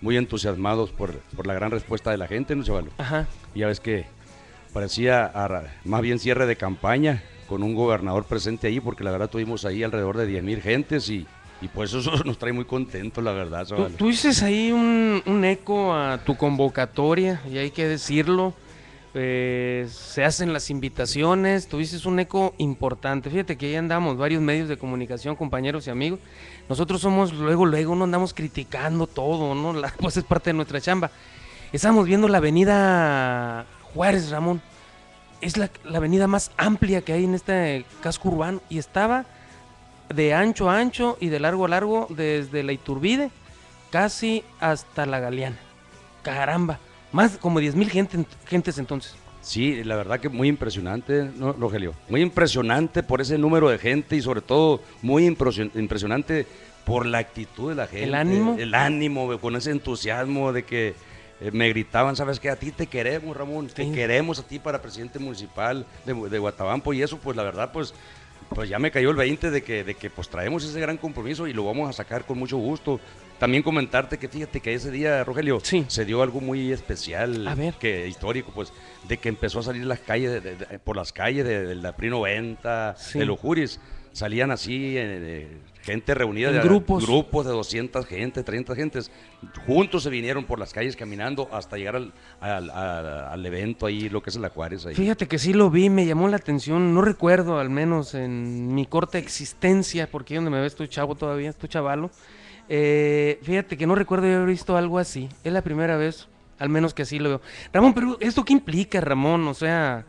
muy entusiasmados por, la gran respuesta de la gente, ¿no, chaval? Ajá. Ya ves que parecía más bien cierre de campaña con un gobernador presente ahí, porque la verdad tuvimos ahí alrededor de 10 mil gentes y, y pues eso nos trae muy contentos, la verdad, Tú, tú dices ahí un, un, eco a tu convocatoria, y hay que decirlo. Eh, se hacen las invitaciones, tuviste un eco importante. Fíjate que ahí andamos, varios medios de comunicación, compañeros y amigos. Nosotros somos luego, luego, no andamos criticando todo, ¿no? pues es parte de nuestra chamba. Estábamos viendo la avenida Juárez, Ramón. Es la, la avenida más amplia que hay en este casco urbano y estaba de ancho a ancho y de largo a largo desde la Iturbide casi hasta la Galeana. Caramba más como 10 mil gente, gentes entonces. Sí, la verdad que muy impresionante, Rogelio. Muy impresionante por ese número de gente y sobre todo muy impresionante por la actitud de la gente. El ánimo. El ánimo, con ese entusiasmo de que eh, me gritaban, ¿sabes qué? A ti te queremos, Ramón, te queremos a ti para presidente municipal de, de Guatabampo y eso, pues la verdad, pues pues ya me cayó el 20 de que, de que pues traemos ese gran compromiso y lo vamos a sacar con mucho gusto. También comentarte que fíjate que ese día, Rogelio, sí. se dio algo muy especial, que histórico, pues, de que empezó a salir las calles por las calles del la PRI 90, de los Juris. Salían así, eh, gente reunida de grupos. de 200 gente, 30 gentes. Juntos se vinieron por las calles caminando hasta llegar al, al, evento ahí, lo que es el Acuares. Fíjate que sí lo vi, me llamó la atención. No recuerdo, al menos en mi corta existencia, porque donde me ves tú chavo todavía, estoy chavalo. Eh, fíjate que no recuerdo haber visto algo así. Es la primera vez, al menos que así lo veo. Ramón, pero ¿esto qué implica, Ramón? O sea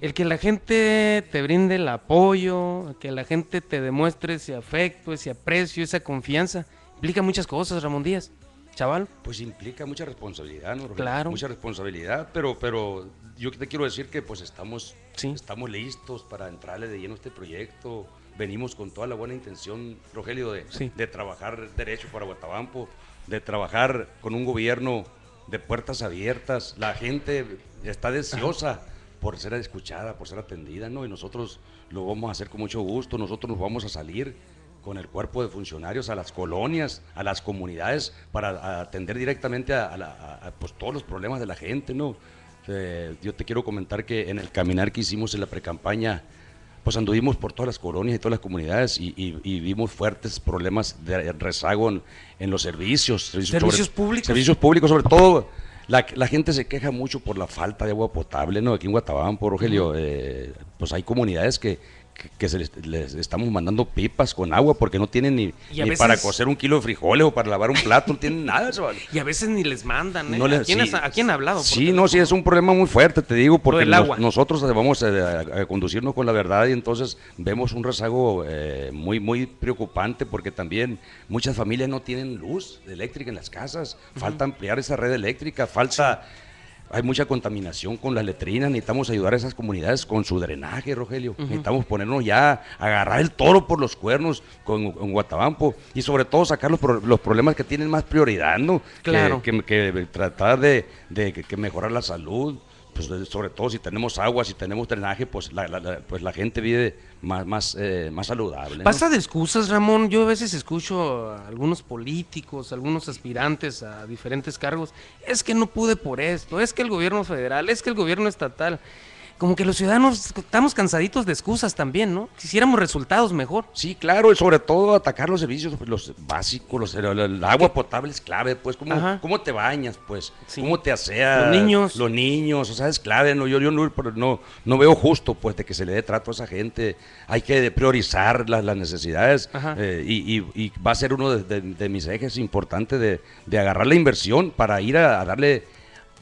el que la gente te brinde el apoyo, que la gente te demuestre ese afecto, ese aprecio, esa confianza, implica muchas cosas, Ramón Díaz. Chaval. Pues implica mucha responsabilidad, ¿no, Claro. Mucha responsabilidad, pero, pero yo te quiero decir que pues estamos, estamos listos para entrarle de lleno a este proyecto. Venimos con toda la buena intención, Rogelio, de, de trabajar derecho para Guatabampo, de trabajar con un gobierno de puertas abiertas. La gente está deseosa por ser escuchada, por ser atendida, ¿no? Y nosotros lo vamos a hacer con mucho gusto, nosotros nos vamos a salir con el cuerpo de funcionarios a las colonias, a las comunidades, para atender directamente a, pues, todos los problemas de la gente, ¿no? Eh, yo te quiero comentar que en el caminar que hicimos en la precampaña, pues anduvimos por todas las colonias y todas las comunidades y, vimos fuertes problemas de rezago en, los servicios. Servicios públicos. Servicios públicos, sobre todo la, gente se queja mucho por la falta de agua potable, ¿no? Aquí en por Rogelio, eh, pues hay comunidades que que, les, estamos mandando pipas con agua porque no tienen ni, para cocer un kilo de frijoles o para lavar un plato, no tienen nada. Y a veces ni les mandan. ¿eh? No ¿A, quién ha hablado? Sí, no, sí, es un problema muy fuerte, te digo, porque nosotros eh, vamos eh, a, conducirnos con la verdad y entonces vemos un rezago muy, muy preocupante porque también muchas familias no tienen luz eléctrica en las casas, falta ampliar esa red eléctrica, falta hay mucha contaminación con las letrinas, necesitamos ayudar a esas comunidades con su drenaje, Rogelio. Necesitamos ponernos ya, agarrar el toro por los cuernos con, Guatabampo y sobre todo sacar los, problemas que tienen más prioridad, ¿no? Claro. Que, tratar de, de mejorar la salud, pues, sobre todo si tenemos agua, si tenemos drenaje, pues la, pues la gente vive más, más, eh, más saludable. Pasa de excusas, Ramón. Yo a veces escucho a algunos políticos, algunos aspirantes a diferentes cargos. Es que no pude por esto, es que el gobierno federal, es que el gobierno estatal como que los ciudadanos estamos cansaditos de excusas también, ¿no? Quisiéramos resultados mejor. Sí, claro, y sobre todo atacar los servicios los básicos, los, el, agua potable es clave, pues, ¿cómo, cómo te bañas, pues? ¿Cómo te aseas? Los niños. Los niños, o sea, es clave, no, yo, yo no, no, veo justo, pues, de que se le dé trato a esa gente. Hay que priorizar las, las necesidades eh, y, y, va a ser uno de, mis ejes importantes de, agarrar la inversión para ir a darle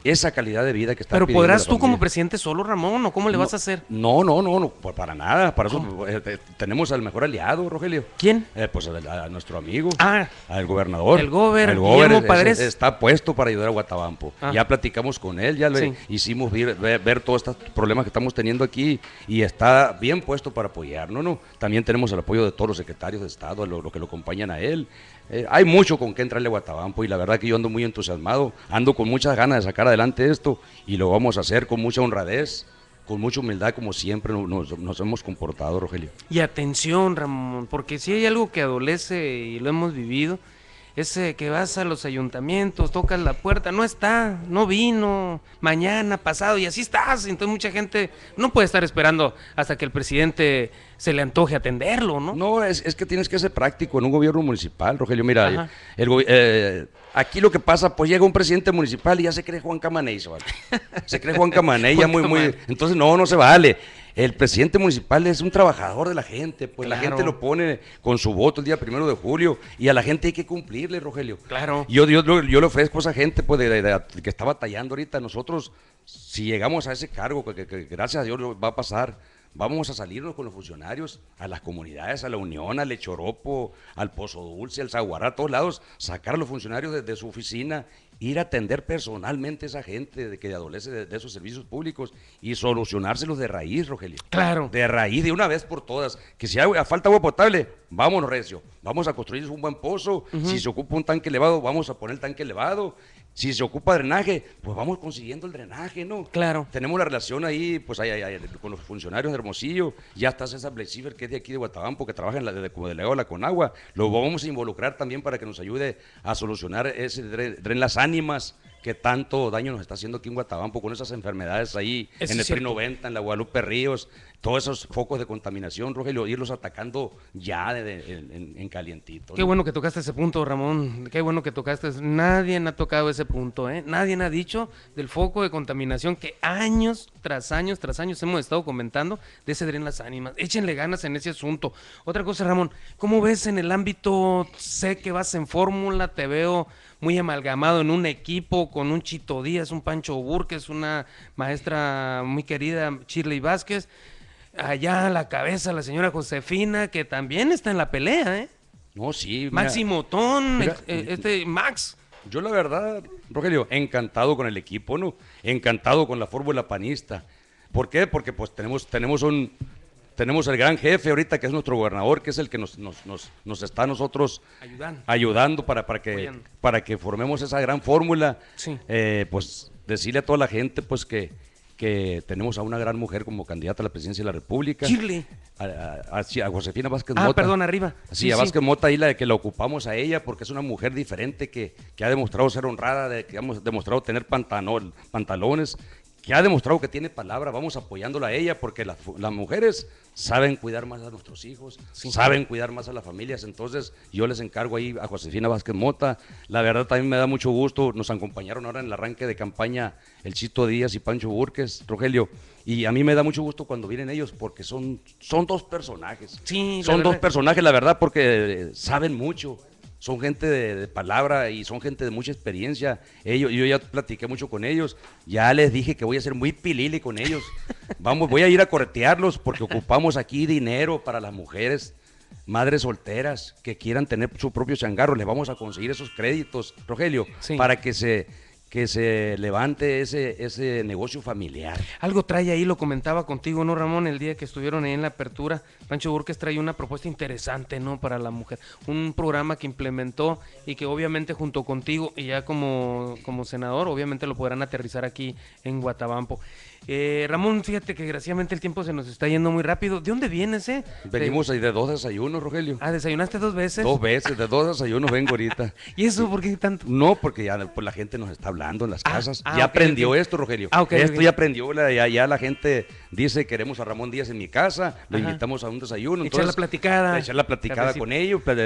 esa calidad de vida que está Pero podrás tú como presidente solo, Ramón, o cómo le vas a hacer? No, no, no, no, para nada. Para eso eh, eh, tenemos al mejor aliado, Rogelio. ¿Quién? Eh, pues a, nuestro amigo, ah, al gobernador. El gobernador. el gobernador está puesto para ayudar a Guatabampo. Ah. Ya platicamos con él, ya le hicimos ver, todos estos problemas que estamos teniendo aquí y está bien puesto para apoyarnos, ¿no? También tenemos el apoyo de todos los secretarios de Estado, los que lo acompañan a él. hay mucho con qué entrarle a Guatabampo y la verdad que yo ando muy entusiasmado, ando con muchas ganas de sacar adelante esto y lo vamos a hacer con mucha honradez, con mucha humildad, como siempre nos, hemos comportado, Rogelio. Y atención, Ramón, porque si hay algo que adolece y lo hemos vivido, ese que vas a los ayuntamientos, tocas la puerta, no está, no vino, mañana, pasado, y así estás. Entonces mucha gente no puede estar esperando hasta que el presidente se le antoje atenderlo, ¿no? No, es, es que tienes que ser práctico en un gobierno municipal, Rogelio. Mira, eh, aquí lo que pasa, pues llega un presidente municipal y ya se cree Juan Camaney, se cree Juan Camaney, ya muy, muy... Entonces no, no se vale el presidente municipal es un trabajador de la gente, pues la gente lo pone con su voto el día primero de julio y a la gente hay que cumplirle, Rogelio. Claro. Yo, yo, yo le ofrezco a esa gente pues, que está batallando ahorita. Nosotros, si llegamos a ese cargo, que gracias a Dios va a pasar, Vamos a salirnos con los funcionarios a las comunidades, a la Unión, al Echoropo, al Pozo Dulce, al Zaguará, a todos lados, sacar a los funcionarios desde su oficina, ir a atender personalmente a esa gente de que adolece de, esos servicios públicos y solucionárselos de raíz, Rogelio. Claro. De raíz, de una vez por todas. Que si hay falta agua potable, vámonos, Recio. Vamos a construir un buen pozo. Si se ocupa un tanque elevado, vamos a poner el tanque elevado si se ocupa drenaje, pues vamos consiguiendo el drenaje, ¿no? Claro. Tenemos la relación ahí, pues ahí, con los funcionarios de Hermosillo, ya está César Blexifer, que es de aquí de Guatabampo, que trabaja en la, de, como delegado de la Conagua, lo vamos a involucrar también para que nos ayude a solucionar ese dren, dren las ánimas, que tanto daño nos está haciendo aquí en Guatabampo con esas enfermedades ahí, en el PRI 90, en la Guadalupe Ríos, todos esos focos de contaminación, Rogelio, irlos atacando ya en, calientito. Qué bueno que tocaste ese punto, Ramón, qué bueno que tocaste. Nadie ha tocado ese punto, ¿eh? nadie ha dicho del foco de contaminación que años tras años tras años hemos estado comentando de ese dren las ánimas. Échenle ganas en ese asunto. Otra cosa, Ramón, ¿cómo ves en el ámbito? Sé que vas en fórmula, te veo muy amalgamado en un equipo con un Chito Díaz, un Pancho Burques, una maestra muy querida, Shirley Vázquez. Allá a la cabeza la señora Josefina, que también está en la pelea, ¿eh? No, sí. Máximo Tón, eh, este Max. Yo la verdad, Rogelio, encantado con el equipo, ¿no? Encantado con la fórmula panista. ¿Por qué? Porque pues tenemos, tenemos un, tenemos el gran jefe ahorita que es nuestro gobernador, que es el que nos, nos, nos, nos está nosotros ayudando para, para, que, para que formemos esa gran fórmula. Eh, pues decirle a toda la gente pues que, que tenemos a una gran mujer como candidata a la presidencia de la República. Chile. A, Josefina Vázquez ah, Mota. Ah, perdón, arriba. Sí, a Vázquez Mota y la de que la ocupamos a ella porque es una mujer diferente que, que ha demostrado ser honrada, de, que ha demostrado tener pantalón pantalones que ha demostrado que tiene palabra, vamos apoyándola a ella, porque las, mujeres saben cuidar más a nuestros hijos, saben cuidar más a las familias, entonces yo les encargo ahí a Josefina Vázquez Mota, la verdad también me da mucho gusto, nos acompañaron ahora en el arranque de campaña el Chito Díaz y Pancho Burques, Rogelio, y a mí me da mucho gusto cuando vienen ellos, porque son, son dos personajes, sí, son dos personajes, la verdad, porque eh, saben mucho, son gente de, palabra y son gente de mucha experiencia. Ellos, yo ya platiqué mucho con ellos, ya les dije que voy a ser muy pilili con ellos. Vamos, voy a ir a cortearlos porque ocupamos aquí dinero para las mujeres, madres solteras que quieran tener su propio changarro. Les vamos a conseguir esos créditos, Rogelio, para que se que se levante ese, ese negocio familiar. Algo trae ahí, lo comentaba contigo, ¿no, Ramón? El día que estuvieron ahí en la apertura, Pancho Burques trae una propuesta interesante, ¿no? Para la mujer. Un programa que implementó y que obviamente junto contigo y ya como, como senador, obviamente lo podrán aterrizar aquí en Guatabampo. Eh, Ramón, fíjate que graciosamente el tiempo se nos está yendo muy rápido. ¿De dónde vienes, eh? Venimos ahí de dos desayunos, Rogelio. Ah, ¿desayunaste dos veces? Dos veces, de dos desayunos vengo ahorita. ¿Y eso por qué tanto? No, porque ya pues, la gente nos está en las casas. ya aprendió esto, Rogelio. esto ya aprendió, ya, la gente dice, queremos a Ramón Díaz en mi casa, lo invitamos a un desayuno. Entonces, echar la platicada. Echar la platicada con ellos, pues,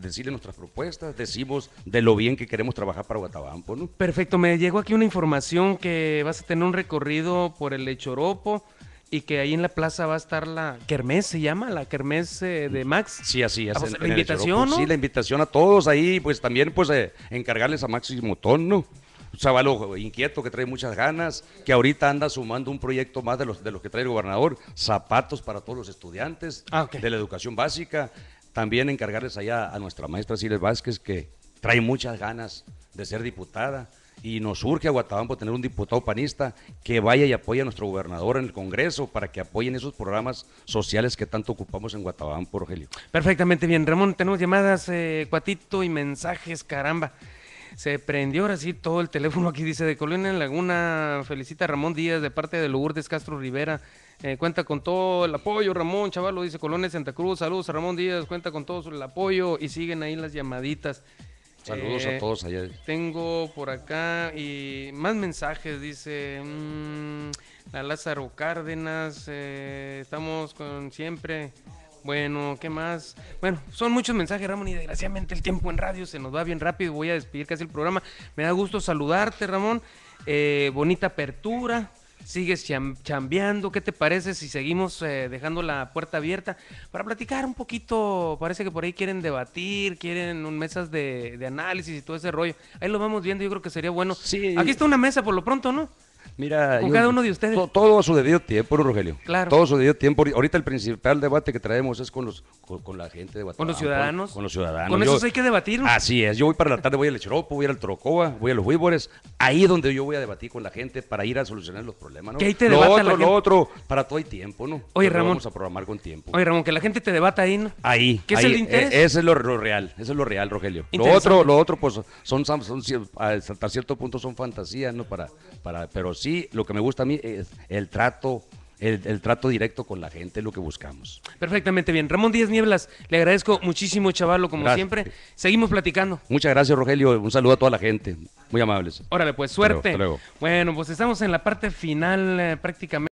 decirle nuestras propuestas, decimos de lo bien que queremos trabajar para Guatabampo. ¿no? Perfecto, me llegó aquí una información que vas a tener un recorrido por el Lechoropo y que ahí en la plaza va a estar la kermés, se llama, la kermés eh, de mm. Max. Sí, así es. Ah, la invitación, ¿no? Sí, la invitación a todos ahí, pues también pues eh, encargarles a y Motón, ¿no? Chavalo inquieto que trae muchas ganas, que ahorita anda sumando un proyecto más de los, de los que trae el gobernador, zapatos para todos los estudiantes ah, de la educación básica. También encargarles allá a nuestra maestra Silvia Vázquez, que trae muchas ganas de ser diputada y nos urge a Guatabampo tener un diputado panista que vaya y apoye a nuestro gobernador en el Congreso para que apoyen esos programas sociales que tanto ocupamos en por Rogelio. Perfectamente bien, Ramón, tenemos llamadas, eh, cuatito y mensajes, caramba se prendió ahora sí todo el teléfono aquí, dice, de Colonia en Laguna, felicita a Ramón Díaz de parte de Lourdes Castro Rivera. Eh, cuenta con todo el apoyo, Ramón Chavalo dice Colonia Santa Cruz, saludos a Ramón Díaz, cuenta con todo el apoyo y siguen ahí las llamaditas. Saludos a eh, todos allá. Tengo por acá y más mensajes, dice mmm, la Lázaro Cárdenas, eh, estamos con siempre bueno, ¿qué más? Bueno, son muchos mensajes, Ramón, y desgraciadamente el tiempo en radio se nos va bien rápido. Voy a despedir casi el programa. Me da gusto saludarte, Ramón. Eh, bonita apertura. Sigues chambeando. ¿Qué te parece si seguimos eh, dejando la puerta abierta para platicar un poquito? Parece que por ahí quieren debatir, quieren un, mesas de, de análisis y todo ese rollo. Ahí lo vamos viendo. Yo creo que sería bueno. Sí. Aquí está una mesa por lo pronto, ¿no? Mira, con cada uno de ustedes. todo a su debido tiempo, Rogelio. Claro. Todo a su debido tiempo. Ahorita el principal debate que traemos es con los con, la gente de Guatemala. Con los ciudadanos. Con, los ciudadanos. Con eso hay que debatir. Así es. Yo voy para la tarde, voy al Echeropo, voy al Trocoa, voy a los Wibores. Ahí es donde yo voy a debatir con la gente para ir a solucionar los problemas, ¿no? Que ahí te lo otro, lo otro, para todo hay tiempo, ¿no? Oye, Ramón. Vamos a programar con tiempo. Oye, Ramón, que la gente te debata ahí, Ahí. ¿Qué es el interés? Eh, es lo, real, eso es lo real, Rogelio. Lo otro, lo otro, pues, son, son, son, hasta cierto punto son fantasías, ¿no? Para, para, pero sí lo que me gusta a mí es el trato. El, trato directo con la gente es lo que buscamos. Perfectamente bien. Ramón Díaz Nieblas, le agradezco muchísimo, chavalo, como siempre. Seguimos platicando. Muchas gracias, Rogelio. Un saludo a toda la gente. Muy amables. Órale, pues suerte. Bueno, pues estamos en la parte final eh, prácticamente.